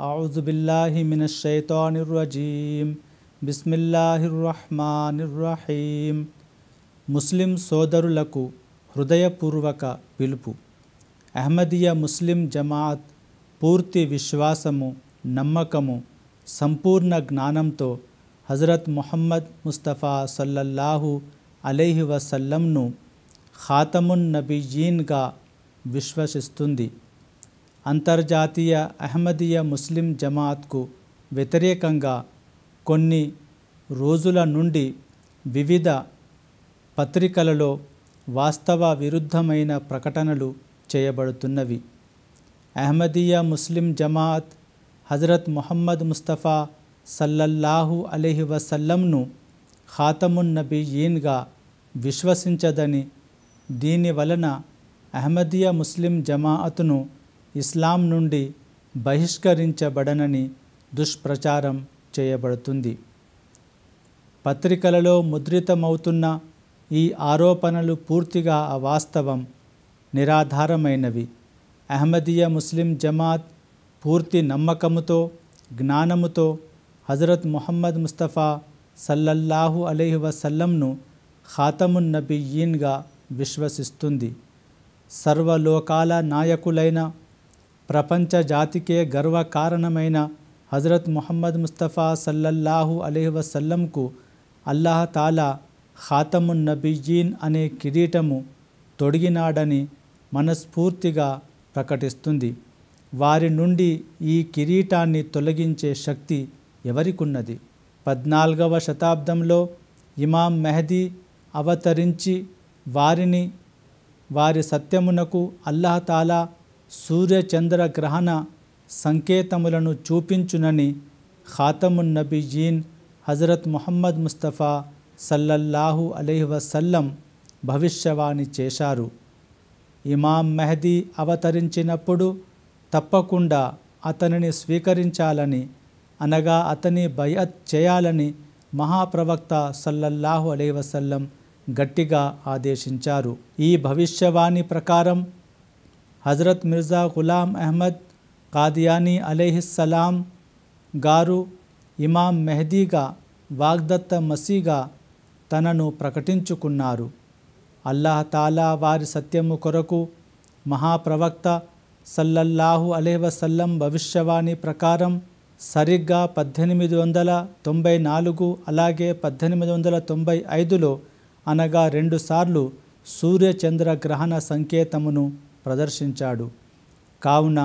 أعوذ بالله من الشيطان الرجيم بسم الله الرحمن الرحيم ముస్లిం సోదరులకు హృదయపూర్వక పిలుపు అహ్మదీయ ముస్లిం జమాత్ పూర్తి విశ్వాసము నమ్మకము సంపూర్ణ జ్ఞానంతో హజరత్ ముహమ్మద్ ముస్తఫా సల్లల్లాహు అలైహి వసల్లంను ఖాతమున్ నబీయీన్గా విశ్వసిస్తుంది అంతర్జాతీయ అహ్మదీయ ముస్లిం జమాత్కు వ్యతిరేకంగా కొన్ని రోజుల నుండి వివిధ పత్రికలలో వాస్తవ విరుద్ధమైన ప్రకటనలు చేయబడుతున్నవి అహ్మదీయ ముస్లిం జమాత్ హజరత్ మొహమ్మద్ ముస్తఫా సల్లల్లాహు అలీహి వసల్లంను ఖాతమున్ నబీయీన్గా విశ్వసించదని దీని వలన అహ్మదీయ ముస్లిం జమాఅత్ను ఇస్లాం నుండి బహిష్కరించబడనని దుష్ప్రచారం చేయబడుతుంది పత్రికలలో ముద్రితమవుతున్న ఈ ఆరోపణలు పూర్తిగా అవాస్తవం నిరాధారమైనవి అహ్మదీయ ముస్లిం జమాత్ పూర్తి నమ్మకముతో జ్ఞానముతో హజరత్ ముహమ్మద్ ముస్తఫా సల్లల్లాహు అలీహి వసల్లంను ఖాతమున్ నబీయీన్గా విశ్వసిస్తుంది సర్వలోకాల నాయకులైన ప్రపంచ జాతికే గర్వకారణమైన హజరత్ ముహమ్మద్ ముస్తఫా సల్లల్లాహు అలీహి వసల్లంకు తాలా ఖాతము నబీజీన్ అనే కిరీటము తొడిగినాడని మనస్ఫూర్తిగా ప్రకటిస్తుంది వారి నుండి ఈ కిరీటాన్ని తొలగించే శక్తి ఎవరికున్నది పద్నాలుగవ శతాబ్దంలో ఇమాం మెహదీ అవతరించి వారిని వారి సత్యమునకు అల్లహతాలా సూర్యచంద్ర గ్రహణ సంకేతములను చూపించునని ఖాతమున్ నబీజీన్ హజరత్ మొహమ్మద్ ముస్తఫా సల్లల్లాహు అలైహి వసల్లం భవిష్యవాణి చేశారు ఇమాం మెహదీ అవతరించినప్పుడు తప్పకుండా అతనిని స్వీకరించాలని అనగా అతని బయత్ చేయాలని మహాప్రవక్త సల్లల్లాహు వసల్లం గట్టిగా ఆదేశించారు ఈ భవిష్యవాణి ప్రకారం हज़रत मिर्ज़ा ग़ुलाम अहमद कादियानी अलैहिस्सलाम గారు ఇమాం మెహదీగా వాగ్దత్త మసీగా తనను ప్రకటించుకున్నారు అల్లాహ్ తాలా వారి సత్యము కొరకు మహాప్రవక్త సల్లల్లాహు అలేవసల్లం భవిష్యవాణి ప్రకారం సరిగ్గా పద్దెనిమిది వందల తొంభై నాలుగు అలాగే పద్దెనిమిది వందల తొంభై ఐదులో అనగా రెండుసార్లు సూర్యచంద్ర గ్రహణ సంకేతమును ప్రదర్శించాడు కావున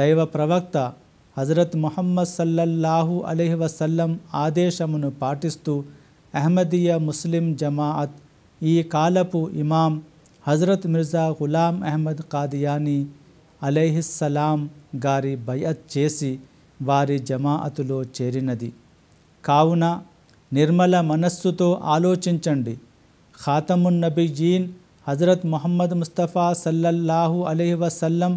దైవ ప్రవక్త హజరత్ మొహమ్మద్ సల్లల్లాహు అలహి వసల్లం ఆదేశమును పాటిస్తూ అహ్మదీయ ముస్లిం జమాఅత్ ఈ కాలపు ఇమాం హజరత్ మిర్జా గులాం అహ్మద్ కాదియానీ అలైహిస్సలాం గారి బయత్ చేసి వారి జమాఅతులో చేరినది కావున నిర్మల మనస్సుతో ఆలోచించండి ఖాతమున్నబీజీన్ హజరత్ ముహమ్మద్ ముస్తఫా సల్లల్లాహు అలహి వసల్లం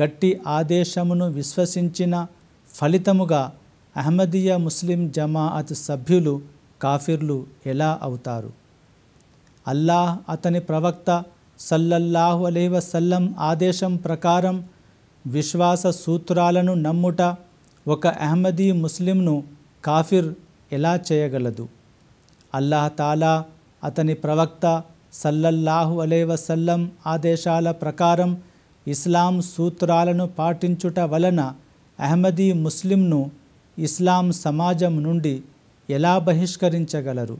గట్టి ఆదేశమును విశ్వసించిన ఫలితముగా అహ్మదీయ ముస్లిం జమాఅత్ సభ్యులు కాఫిర్లు ఎలా అవుతారు అల్లాహ్ అతని ప్రవక్త సల్లల్లాహు అలహి వసల్లం ఆదేశం ప్రకారం విశ్వాస సూత్రాలను నమ్ముట ఒక అహ్మదీ ముస్లింను కాఫిర్ ఎలా చేయగలదు అల్లాహ్ తాలా అతని ప్రవక్త సల్లల్లాహు అలే వసల్లం ఆదేశాల ప్రకారం ఇస్లాం సూత్రాలను పాటించుట వలన అహ్మదీ ముస్లింను ఇస్లాం సమాజం నుండి ఎలా బహిష్కరించగలరు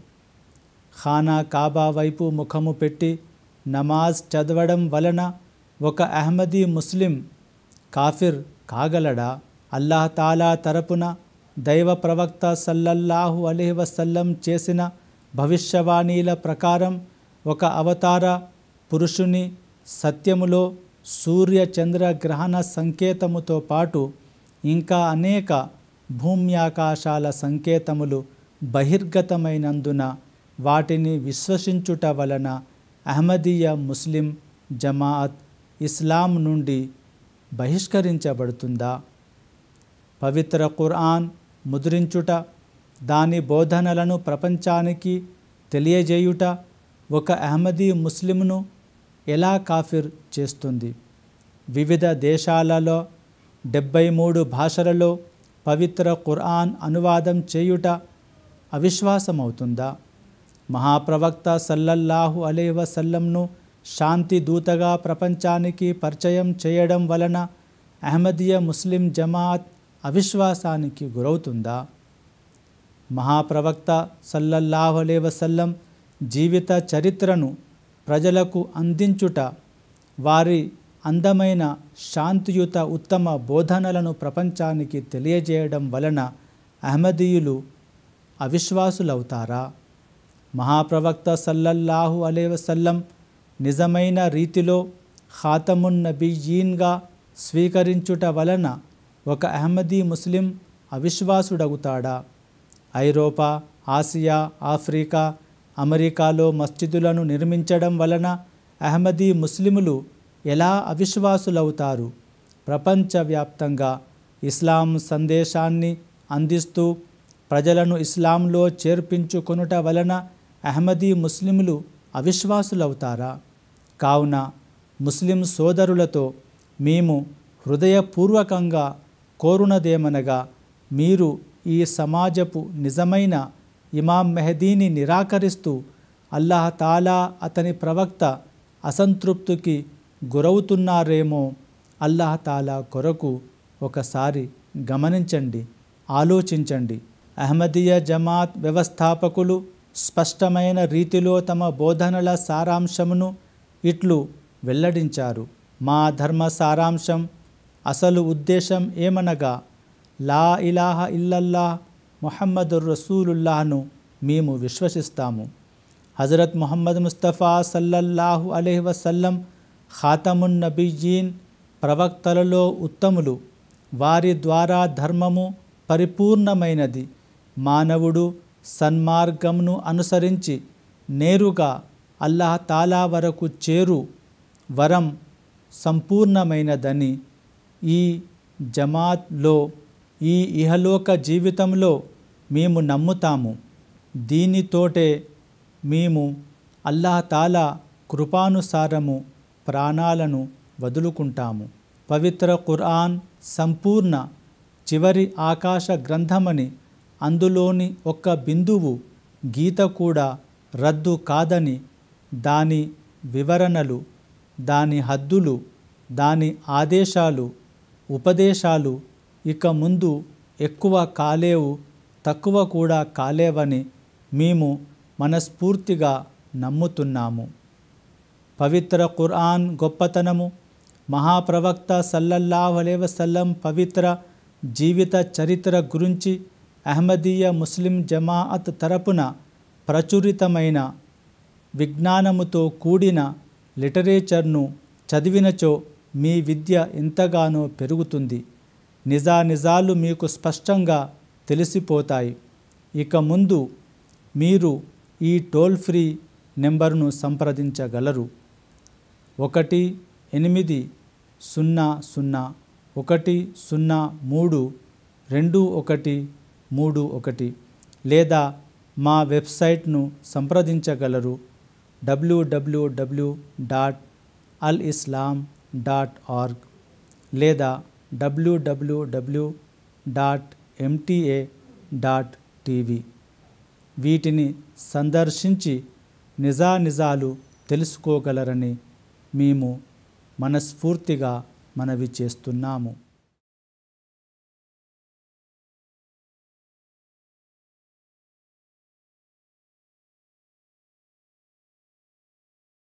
ఖానా కాబా వైపు ముఖము పెట్టి నమాజ్ చదవడం వలన ఒక అహ్మదీ ముస్లిం కాఫిర్ కాగలడా తాలా తరపున దైవ ప్రవక్త సల్లల్లాహు అలీ వసల్లం చేసిన భవిష్యవాణీల ప్రకారం ఒక అవతార పురుషుని సత్యములో సూర్య చంద్ర గ్రహణ సంకేతముతో పాటు ఇంకా అనేక భూమ్యాకాశాల సంకేతములు బహిర్గతమైనందున వాటిని విశ్వసించుట వలన అహ్మదీయ ముస్లిం జమాఅత్ ఇస్లాం నుండి బహిష్కరించబడుతుందా పవిత్ర ఖురాన్ ముద్రించుట దాని బోధనలను ప్రపంచానికి తెలియజేయుట ఒక అహ్మదీ ముస్లింను ఎలా కాఫిర్ చేస్తుంది వివిధ దేశాలలో డెబ్బై మూడు భాషలలో పవిత్ర ఖురాన్ అనువాదం చేయుట అవిశ్వాసమవుతుందా మహాప్రవక్త సల్లల్లాహు అలే వసల్లంను శాంతి దూతగా ప్రపంచానికి పరిచయం చేయడం వలన అహ్మదీయ ముస్లిం జమాత్ అవిశ్వాసానికి గురవుతుందా మహాప్రవక్త సల్లల్లాహు అలే వసల్లం జీవిత చరిత్రను ప్రజలకు అందించుట వారి అందమైన శాంతియుత ఉత్తమ బోధనలను ప్రపంచానికి తెలియజేయడం వలన అహ్మదీయులు అవిశ్వాసులవుతారా మహాప్రవక్త సల్లల్లాహు అలేవసల్లం నిజమైన రీతిలో ఖాతమున్నబీయీన్గా స్వీకరించుట వలన ఒక అహ్మదీ ముస్లిం అవిశ్వాసుడగుతాడా ఐరోపా ఆసియా ఆఫ్రికా అమెరికాలో మస్జిదులను నిర్మించడం వలన అహ్మదీ ముస్లిములు ఎలా అవిశ్వాసులవుతారు ప్రపంచవ్యాప్తంగా ఇస్లాం సందేశాన్ని అందిస్తూ ప్రజలను ఇస్లాంలో చేర్పించుకొనుట వలన అహ్మదీ ముస్లింలు అవిశ్వాసులవుతారా కావున ముస్లిం సోదరులతో మేము హృదయపూర్వకంగా కోరునదేమనగా మీరు ఈ సమాజపు నిజమైన ఇమాం మెహదీని నిరాకరిస్తూ అల్లాహ్ తాలా అతని ప్రవక్త అసంతృప్తికి గురవుతున్నారేమో అల్లాహ్ తాలా కొరకు ఒకసారి గమనించండి ఆలోచించండి అహ్మదీయ జమాత్ వ్యవస్థాపకులు స్పష్టమైన రీతిలో తమ బోధనల సారాంశమును ఇట్లు వెల్లడించారు మా ధర్మ సారాంశం అసలు ఉద్దేశం ఏమనగా లా ఇలాహ ఇల్లల్లాహ్ మొహమ్మదుర్ రసూలుల్లాను మేము విశ్వసిస్తాము హజరత్ మొహమ్మద్ ముస్తఫా సల్లల్లాహు అలహి వసల్లం ఖాతమున్ నబీజీన్ ప్రవక్తలలో ఉత్తములు వారి ద్వారా ధర్మము పరిపూర్ణమైనది మానవుడు సన్మార్గమును అనుసరించి నేరుగా అల్లాహ్ తాలా వరకు చేరు వరం సంపూర్ణమైనదని ఈ జమాత్లో ఈ ఇహలోక జీవితంలో మేము నమ్ముతాము దీనితోటే మేము అల్లాహతాలా కృపానుసారము ప్రాణాలను వదులుకుంటాము పవిత్ర ఖురాన్ సంపూర్ణ చివరి ఆకాశ గ్రంథమని అందులోని ఒక్క బిందువు గీత కూడా రద్దు కాదని దాని వివరణలు దాని హద్దులు దాని ఆదేశాలు ఉపదేశాలు ఇక ముందు ఎక్కువ కాలేవు తక్కువ కూడా కాలేవని మేము మనస్ఫూర్తిగా నమ్ముతున్నాము పవిత్ర కురాన్ గొప్పతనము మహాప్రవక్త సల్లల్లాహ్ పవిత్ర జీవిత చరిత్ర గురించి అహ్మదీయ ముస్లిం జమాఅత్ తరపున ప్రచురితమైన విజ్ఞానముతో కూడిన లిటరేచర్ను చదివినచో మీ విద్య ఎంతగానో పెరుగుతుంది నిజానిజాలు మీకు స్పష్టంగా తెలిసిపోతాయి ఇక ముందు మీరు ఈ టోల్ ఫ్రీ నెంబర్ను సంప్రదించగలరు ఒకటి ఎనిమిది సున్నా సున్నా ఒకటి సున్నా మూడు రెండు ఒకటి మూడు ఒకటి లేదా మా వెబ్సైట్ను సంప్రదించగలరు WWW dot Al Islam dot org లేదా WWW dot MTA dot TV వీటిని సందర్శించి నిజానిజాలు తెలుసుకోగలరని మేము మనస్ఫూర్తిగా మనవి చేస్తున్నాము